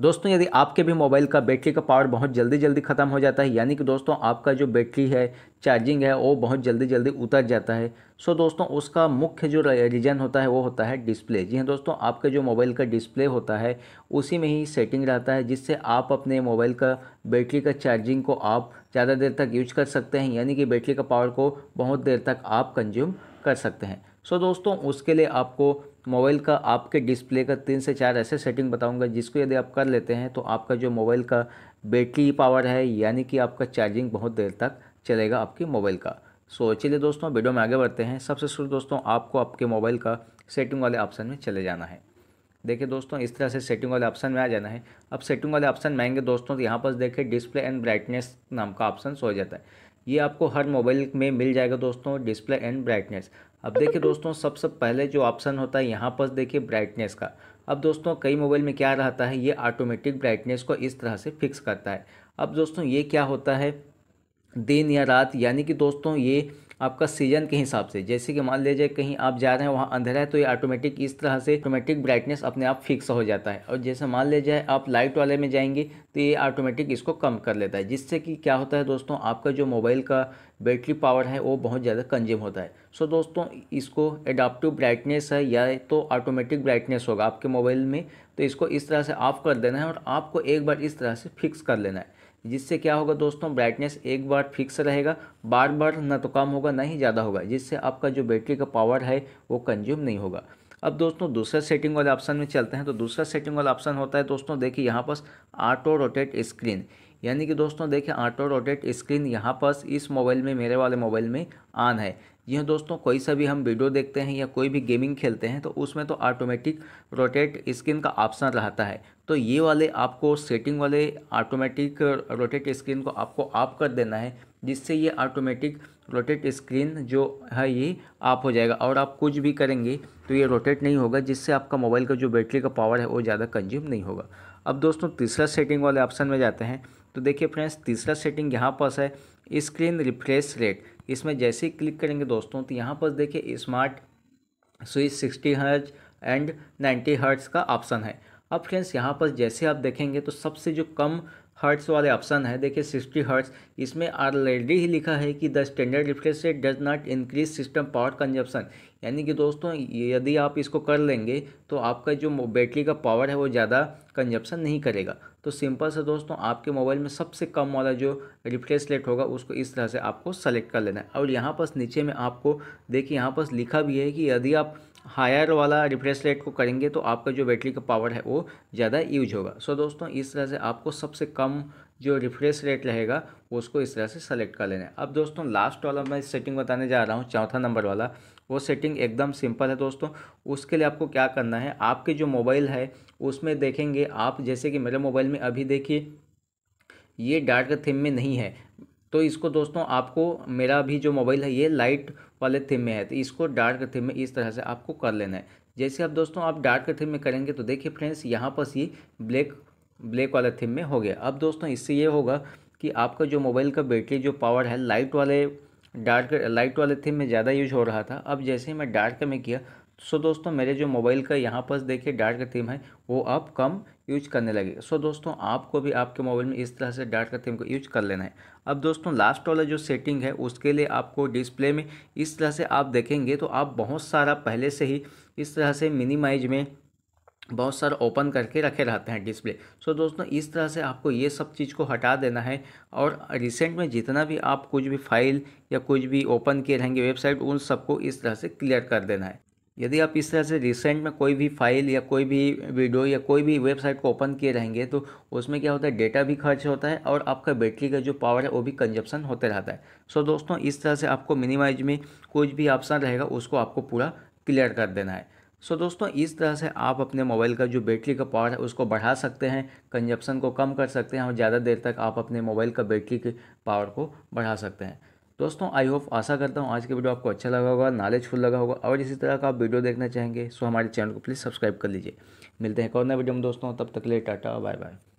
दोस्तों यदि आपके भी मोबाइल का बैटरी का पावर बहुत जल्दी जल्दी ख़त्म हो जाता है यानी कि दोस्तों आपका जो बैटरी है चार्जिंग है वो बहुत जल्दी जल्दी उतर जाता है सो दोस्तों उसका मुख्य जो रीजन होता है वो होता है डिस्प्ले जी हाँ दोस्तों आपके जो मोबाइल का डिस्प्ले होता है उसी में ही सेटिंग रहता है जिससे आप अपने मोबाइल का बैटरी का चार्जिंग को आप ज़्यादा देर तक यूज कर सकते हैं यानी कि बैटरी का पावर को बहुत देर तक आप कंज्यूम कर सकते हैं सो दोस्तों उसके लिए आपको मोबाइल का आपके डिस्प्ले का तीन से चार ऐसे सेटिंग बताऊंगा जिसको यदि आप कर लेते हैं तो आपका जो मोबाइल का बैटरी पावर है यानी कि आपका चार्जिंग बहुत देर तक चलेगा आपके मोबाइल का सो चलिए दोस्तों वीडियो में आगे बढ़ते हैं सबसे शुरू दोस्तों आपको आपके मोबाइल का सेटिंग वाले ऑप्शन में चले जाना है देखिए दोस्तों इस तरह से सेटिंग वाले ऑप्शन में आ जाना है अब सेटिंग वाले ऑप्शन में आएंगे दोस्तों तो यहाँ पर देखिए डिस्प्ले एंड ब्राइटनेस नाम का ऑप्शन हो जाता है ये आपको हर मोबाइल में मिल जाएगा दोस्तों डिस्प्ले एंड ब्राइटनेस अब देखिए दोस्तों सबसे सब पहले जो ऑप्शन होता है यहाँ पर देखिए ब्राइटनेस का अब दोस्तों कई मोबाइल में क्या रहता है ये ऑटोमेटिक ब्राइटनेस को इस तरह से फिक्स करता है अब दोस्तों ये क्या होता है दिन या रात यानी कि दोस्तों ये आपका सीजन के हिसाब से जैसे कि मान लीजिए कहीं आप जा रहे हैं वहाँ अंधेरा है तो ये ऑटोमेटिक इस तरह से ऑटोमेटिक ब्राइटनेस अपने आप फिक्स हो जाता है और जैसे मान लीजिए आप लाइट वाले में जाएंगे तो ये ऑटोमेटिक इसको कम कर लेता है जिससे कि क्या होता है दोस्तों आपका जो मोबाइल का बैटरी पावर है वो बहुत ज़्यादा कंज्यूम होता है सो दोस्तों इसको एडाप्टिव ब्राइटनेस है या तो ऑटोमेटिक ब्राइटनेस होगा आपके मोबाइल में तो इसको इस तरह से ऑफ कर देना है और आपको एक बार इस तरह से फिक्स कर लेना है जिससे क्या होगा दोस्तों ब्राइटनेस एक बार फिक्स रहेगा बार बार ना तो कम होगा ना ही ज़्यादा होगा जिससे आपका जो बैटरी का पावर है वो कंज्यूम नहीं होगा अब दोस्तों दूसरा सेटिंग वाले ऑप्शन में चलते हैं तो दूसरा सेटिंग वाला ऑप्शन होता है दोस्तों देखिए यहाँ पास ऑटो रोटेट स्क्रीन यानी कि दोस्तों देखिए ऑटो रोटेट स्क्रीन यहाँ पास इस मोबाइल में मेरे वाले मोबाइल में ऑन है यह दोस्तों कोई सा भी हम वीडियो देखते हैं या कोई भी गेमिंग खेलते हैं तो उसमें तो ऑटोमेटिक रोटेट स्क्रीन का ऑप्शन रहता है तो ये वाले आपको सेटिंग वाले ऑटोमेटिक रोटेट स्क्रीन को आपको ऑफ कर देना है जिससे ये ऑटोमेटिक रोटेट स्क्रीन जो है ये ऑफ हो जाएगा और आप कुछ भी करेंगे तो ये रोटेट नहीं होगा जिससे आपका मोबाइल का जो बैटरी का पावर है वो ज़्यादा कंज्यूम नहीं होगा अब दोस्तों तीसरा सेटिंग वाले ऑप्शन में जाते हैं तो देखिए फ्रेंड्स तीसरा सेटिंग यहाँ पास है स्क्रीन रिफ्रेश रेट इसमें जैसे ही क्लिक करेंगे दोस्तों तो यहाँ पर देखिए smart switch sixty hertz and ninety hertz का ऑप्शन है अब फ्रेंड्स यहाँ पर जैसे आप देखेंगे तो सबसे जो कम हर्ट्स वाले ऑप्शन है देखिए सिक्सटी हर्ट्स इसमें ऑलरेडी ही लिखा है कि the standard refresh rate does not increase system power consumption यानी कि दोस्तों यदि आप इसको कर लेंगे तो आपका जो बैटरी का पावर है वो ज़्यादा कंजप्शन नहीं करेगा तो सिंपल से दोस्तों आपके मोबाइल में सबसे कम वाला जो रिफ्रेश रेट होगा उसको इस तरह से आपको सेलेक्ट कर लेना है और यहाँ पर नीचे में आपको देखिए यहाँ पर लिखा भी है कि यदि आप हायर वाला रिफ्रेश रेट को करेंगे तो आपका जो बैटरी का पावर है वो ज़्यादा यूज होगा सो so, दोस्तों इस तरह से आपको सबसे कम जो रिफ्रेश रेट रहेगा उसको इस तरह से सेलेक्ट कर लेना है अब दोस्तों लास्ट वाला मैं सेटिंग बताने जा रहा हूँ चौथा नंबर वाला वो सेटिंग एकदम सिंपल है दोस्तों उसके लिए आपको क्या करना है आपके जो मोबाइल है उसमें देखेंगे आप जैसे कि मेरे मोबाइल में अभी देखिए ये डार्क थीम में नहीं है तो इसको दोस्तों आपको मेरा भी जो मोबाइल है ये लाइट वाले थिम में है तो इसको डार्क थिम में इस तरह से आपको कर लेना है जैसे आप दोस्तों आप डार्क थिम में करेंगे तो देखिए फ्रेंड्स यहाँ पर ये ब्लैक ब्लैक वाले थिम में हो गया अब दोस्तों इससे ये होगा कि आपका जो मोबाइल का बैटरी जो पावर है लाइट वाले डार्क लाइट वाले थिम में ज़्यादा यूज हो रहा था अब जैसे मैं डार्क में किया सो दोस्तों मेरे जो मोबाइल का यहाँ पर देखिए डाट का थीम है वो आप कम यूज करने लगे सो so, दोस्तों आपको भी आपके मोबाइल में इस तरह से डाट का थीम को यूज कर लेना है अब दोस्तों लास्ट वाला जो सेटिंग है उसके लिए आपको डिस्प्ले में इस तरह से आप देखेंगे तो आप बहुत सारा पहले से ही इस तरह से मिनिमाइज में बहुत सारा ओपन करके रखे रहते हैं डिस्प्ले सो so, दोस्तों इस तरह से आपको ये सब चीज़ को हटा देना है और रिसेंट में जितना भी आप कुछ भी फाइल या कुछ भी ओपन किए रहेंगे वेबसाइट उन सबको इस तरह से क्लियर कर देना है यदि आप इस तरह से रिसेंट में कोई भी फाइल या कोई भी वीडियो या कोई भी वेबसाइट को ओपन किए रहेंगे तो उसमें क्या होता है डेटा भी खर्च होता है और आपका बैटरी का जो पावर है वो भी कंजप्शन होते रहता है सो so, दोस्तों इस तरह से आपको मिनिमाइज में कुछ भी ऑप्शन रहेगा उसको आपको पूरा क्लियर कर देना है सो so, दोस्तों इस तरह से आप अपने मोबाइल का जो बैटरी का पावर है उसको बढ़ा सकते हैं कंजप्शन को कम कर सकते हैं और ज़्यादा देर तक आप अपने मोबाइल का बैटरी के पावर को बढ़ा सकते हैं दोस्तों आई होप आशा करता हूँ आज के वीडियो आपको अच्छा लगा होगा नॉलेजफुल लगा होगा और इसी तरह का आप वीडियो देखना चाहेंगे सो तो हमारे चैनल को प्लीज़ सब्सक्राइब कर लीजिए मिलते हैं एक और नए वीडियो में दोस्तों तब तक ले टाटा बाय बाय